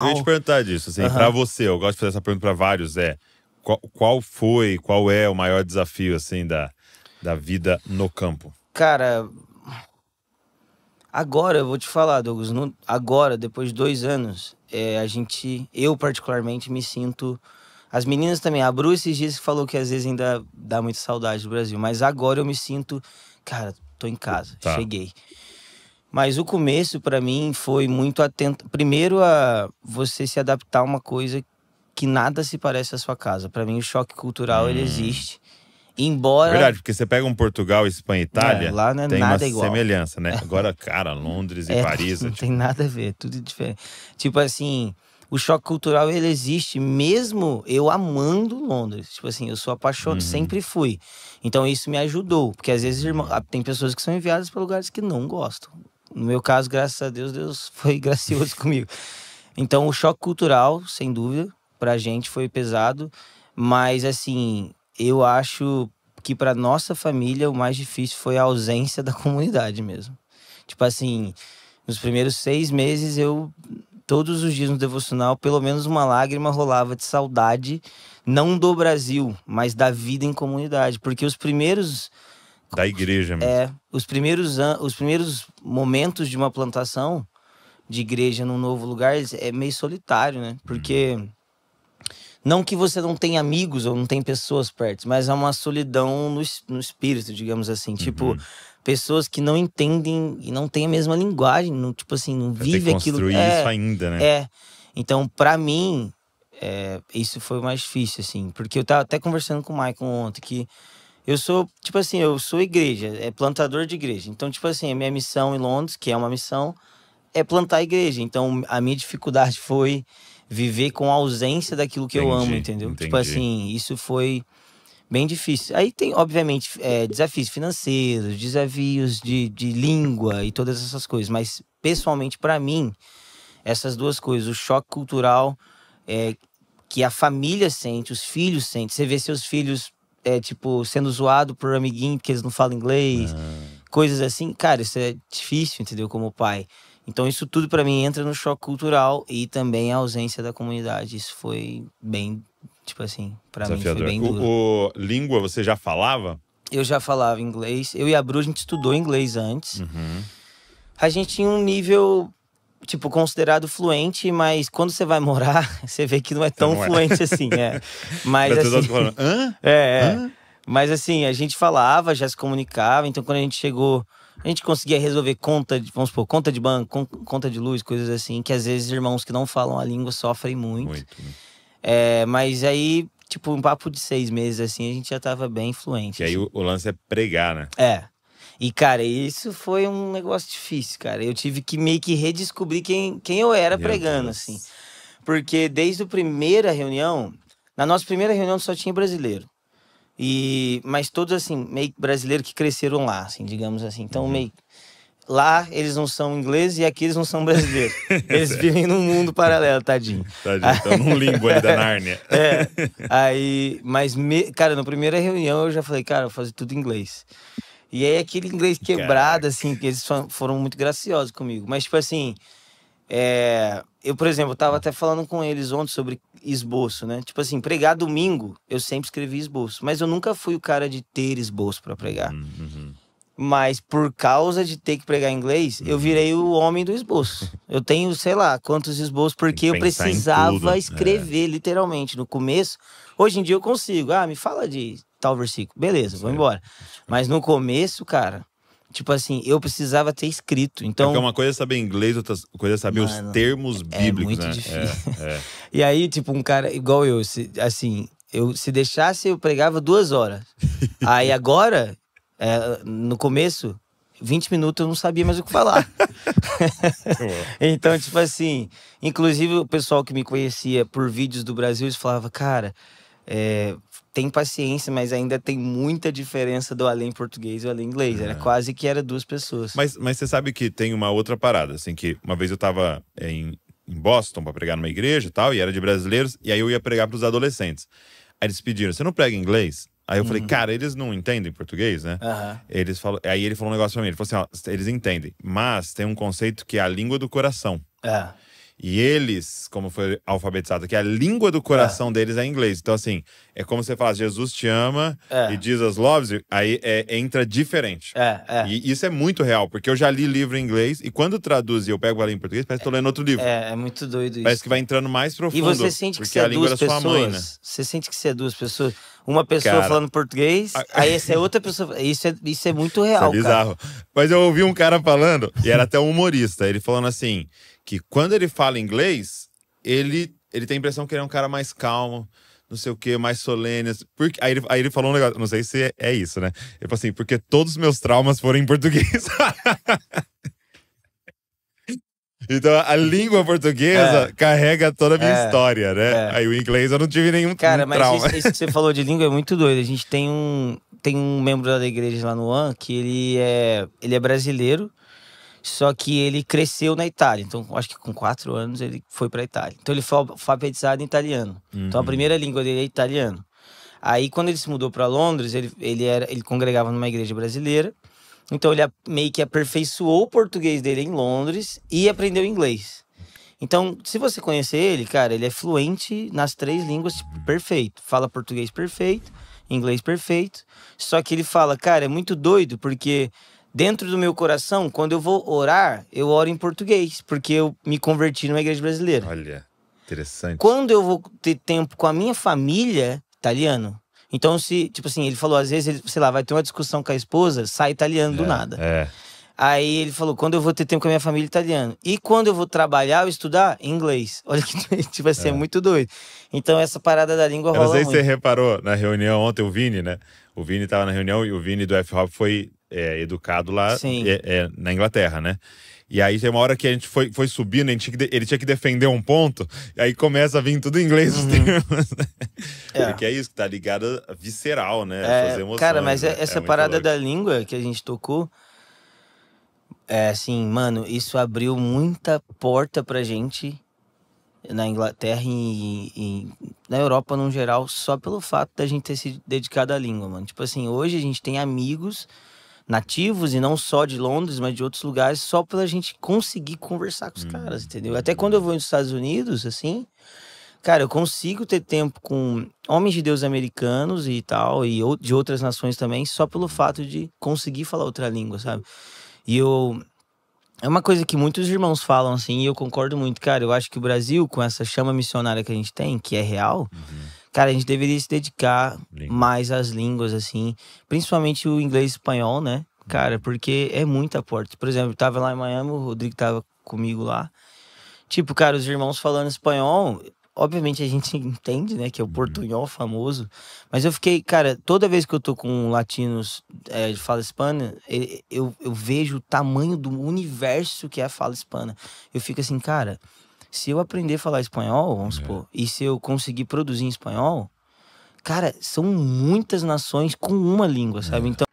Eu ia te perguntar disso, assim, uhum. pra você, eu gosto de fazer essa pergunta pra vários, é. Qual, qual foi, qual é o maior desafio, assim, da, da vida no campo? Cara, agora eu vou te falar, Douglas, no, agora, depois de dois anos, é, a gente, eu particularmente, me sinto. As meninas também, a Bru esses dias falou que às vezes ainda dá muita saudade do Brasil, mas agora eu me sinto, cara, tô em casa, tá. cheguei. Mas o começo para mim foi muito atento. Primeiro a você se adaptar a uma coisa que nada se parece à sua casa. Para mim o choque cultural hum. ele existe. Embora. É verdade, porque você pega um Portugal, Espanha, Itália. É, lá não é tem nada uma igual. semelhança, né? Agora, cara, Londres e é, Paris. Não tipo... tem nada a ver, tudo diferente. Tipo assim, o choque cultural ele existe mesmo eu amando Londres. Tipo assim, eu sou apaixonado, uhum. sempre fui. Então isso me ajudou, porque às vezes irmão, tem pessoas que são enviadas para lugares que não gostam. No meu caso, graças a Deus, Deus foi gracioso comigo. Então, o choque cultural, sem dúvida, pra gente foi pesado, mas assim, eu acho que para nossa família o mais difícil foi a ausência da comunidade mesmo. Tipo assim, nos primeiros seis meses eu todos os dias no devocional, pelo menos uma lágrima rolava de saudade, não do Brasil, mas da vida em comunidade. Porque os primeiros da igreja mesmo. É, os primeiros, os primeiros momentos de uma plantação de igreja num novo lugar é meio solitário, né? Porque. Não que você não tenha amigos ou não tem pessoas perto, mas há uma solidão no, no espírito, digamos assim. Uhum. Tipo, pessoas que não entendem e não têm a mesma linguagem, não, tipo assim, não Vai vive aquilo. Construir é, isso ainda, né? É. Então, para mim, é, isso foi o mais difícil, assim. Porque eu tava até conversando com o Michael ontem que eu sou, tipo assim, eu sou igreja, é plantador de igreja. Então, tipo assim, a minha missão em Londres, que é uma missão, é plantar a igreja. Então, a minha dificuldade foi viver com a ausência daquilo que entendi, eu amo, entendeu? Tipo entendi. Tipo assim, isso foi bem difícil. Aí tem, obviamente, é, desafios financeiros, desafios de, de língua e todas essas coisas. Mas, pessoalmente, para mim, essas duas coisas, o choque cultural é, que a família sente, os filhos sentem, você vê seus filhos é, tipo, sendo zoado por amiguinho porque eles não falam inglês, ah. coisas assim. Cara, isso é difícil, entendeu? Como pai. Então isso tudo para mim entra no choque cultural e também a ausência da comunidade. Isso foi bem, tipo assim, para mim foi bem duro. O, o, língua você já falava? Eu já falava inglês. Eu e a Bru a gente estudou inglês antes. Uhum. A gente tinha um nível tipo, considerado fluente, mas quando você vai morar, você vê que não é tão não é. fluente é. assim, é. Mas assim, É, é. Mas assim, a gente falava, já se comunicava, então quando a gente chegou, a gente conseguia resolver conta, de, vamos supor, conta de banco, conta de luz, coisas assim, que às vezes irmãos que não falam a língua sofrem muito. muito né? é, mas aí, tipo, um papo de seis meses, assim, a gente já tava bem fluente. E assim. aí o, o lance é pregar, né? É. E, cara, isso foi um negócio difícil, cara. Eu tive que meio que redescobrir quem, quem eu era Meu pregando, Deus. assim. Porque desde a primeira reunião, na nossa primeira reunião só tinha brasileiro. E, mas todos, assim, meio brasileiro que cresceram lá, assim, digamos assim. Então, uhum. meio. Lá eles não são ingleses e aqui eles não são brasileiros. Eles vivem num mundo paralelo, tadinho. Tadinho, estão num língua aí da Nárnia. é. Aí, mas, me, cara, na primeira reunião eu já falei, cara, eu vou fazer tudo em inglês. E aí aquele inglês quebrado, Caraca. assim, que eles foram muito graciosos comigo. Mas, tipo assim, é... eu, por exemplo, tava até falando com eles ontem sobre esboço, né? Tipo assim, pregar domingo, eu sempre escrevi esboço. Mas eu nunca fui o cara de ter esboço para pregar. Hum, uhum. Mas por causa de ter que pregar inglês, uhum. eu virei o homem do esboço. eu tenho, sei lá, quantos esboços, porque eu precisava é. escrever, é. literalmente, no começo. Hoje em dia eu consigo. Ah, me fala de tal versículo. Beleza, vou embora. Mas no começo, cara, tipo assim, eu precisava ter escrito. É então, é uma coisa é saber inglês, outra coisa é saber Mano, os termos é bíblicos, é muito né? Difícil. É, é. e aí, tipo, um cara igual eu, se, assim, eu se deixasse, eu pregava duas horas. aí agora, é, no começo, 20 minutos eu não sabia mais o que falar. então, tipo assim, inclusive o pessoal que me conhecia por vídeos do Brasil, eles falava, cara é, tem paciência, mas ainda tem muita diferença do além português e além inglês. É. Era quase que era duas pessoas. Mas, mas você sabe que tem uma outra parada, assim, que uma vez eu tava é, em, em Boston para pregar numa igreja e tal, e era de brasileiros, e aí eu ia pregar para os adolescentes. Aí eles pediram: você não prega inglês? Aí eu uhum. falei, cara, eles não entendem português, né? Uhum. Eles falam, aí ele falou um negócio pra mim, ele falou assim, ó, eles entendem, mas tem um conceito que é a língua do coração. É. E eles, como foi alfabetizado, que a língua do coração é. deles é inglês. Então, assim, é como você fala, Jesus te ama é. e Jesus loves you, aí é, entra diferente. É, é. E isso é muito real, porque eu já li livro em inglês e quando traduz e eu pego ali em português, parece que tô lendo outro livro. É, é muito doido isso. Parece que vai entrando mais profundo. E você sente que seduz é, é pessoas. Mãe, né? Você sente que você é duas pessoas. Uma pessoa cara, falando português, a... aí essa é outra pessoa. Isso é, isso é muito real. Isso é bizarro. Cara. Mas eu ouvi um cara falando, e era até um humorista, ele falando assim que quando ele fala inglês, ele, ele tem a impressão que ele é um cara mais calmo, não sei o que, mais solene. Porque, aí, ele, aí ele falou um negócio, não sei se é, é isso, né? Ele falou assim, porque todos os meus traumas foram em português. Então, a língua portuguesa é. carrega toda a minha é. história, né? É. Aí o inglês eu não tive nenhum Cara, mas trauma. isso, que você falou de língua é muito doido. A gente tem um, tem um membro da igreja lá no UAN que ele é, ele é brasileiro, só que ele cresceu na Itália. Então, acho que com quatro anos ele foi para Itália. Então, ele foi alfabetizado em italiano. Uhum. Então, a uhum. primeira língua dele é italiano. Aí, quando ele se mudou para Londres, ele, ele, era, ele congregava numa igreja brasileira. Então, ele meio que aperfeiçoou o português dele em Londres e aprendeu inglês. Então, se você conhecer ele, cara, ele é fluente nas três línguas, tipo, perfeito. Fala português perfeito, inglês perfeito. Só que ele fala, cara, é muito doido, porque dentro do meu coração, quando eu vou orar, eu oro em português, porque eu me converti numa igreja brasileira. Olha, interessante. Quando eu vou ter tempo com a minha família, italiano. Então, se, tipo assim, ele falou, às vezes, ele, sei lá, vai ter uma discussão com a esposa, sai italiano é, do nada. É. Aí ele falou, quando eu vou ter tempo com a minha família, italiano. E quando eu vou trabalhar ou estudar, inglês. Olha que tipo, vai assim, ser é, é. muito doido. Então, essa parada da língua rola Não aí você reparou, na reunião ontem, o Vini, né? O Vini tava na reunião e o Vini do F-Hop foi é, educado lá é, é, na Inglaterra, né? E aí tem uma hora que a gente foi, foi subindo, a gente tinha que, ele tinha que defender um ponto, e aí começa a vir tudo em inglês uhum. os termos. Né? É. Porque é isso, tá ligado visceral, né? É, emoções, cara, mas né? é, essa é parada louco. da língua que a gente tocou, é assim, mano, isso abriu muita porta pra gente na Inglaterra e, e na Europa no geral, só pelo fato da gente ter se dedicado à língua, mano. Tipo assim, hoje a gente tem amigos nativos e não só de Londres, mas de outros lugares, só pra gente conseguir conversar com os hum. caras, uhum. entendeu? Até quando eu vou nos Estados Unidos, assim, cara, eu consigo ter tempo com homens de Deus americanos e tal, e de outras nações também, só pelo fato de conseguir falar outra língua, sabe? E eu. É uma coisa que muitos irmãos falam assim, e eu concordo muito, cara. Eu acho que o Brasil, com essa chama missionária que a gente tem, que é real, uhum. Cara, a gente deveria se dedicar Língua. mais às línguas, assim, principalmente o inglês e espanhol, né? Cara, uhum. porque é muita porta Por exemplo, eu tava lá em Miami, o Rodrigo tava comigo lá. Tipo, cara, os irmãos falando espanhol, obviamente a gente entende, né, que é o uhum. portunhol famoso, mas eu fiquei, cara, toda vez que eu tô com latinos é, de fala hispana, eu, eu vejo o tamanho do universo que é a fala hispana. Eu fico assim, cara, se eu aprender a falar espanhol, vamos é. supor, e se eu conseguir produzir em espanhol, cara, são muitas nações com uma língua, sabe? É. Então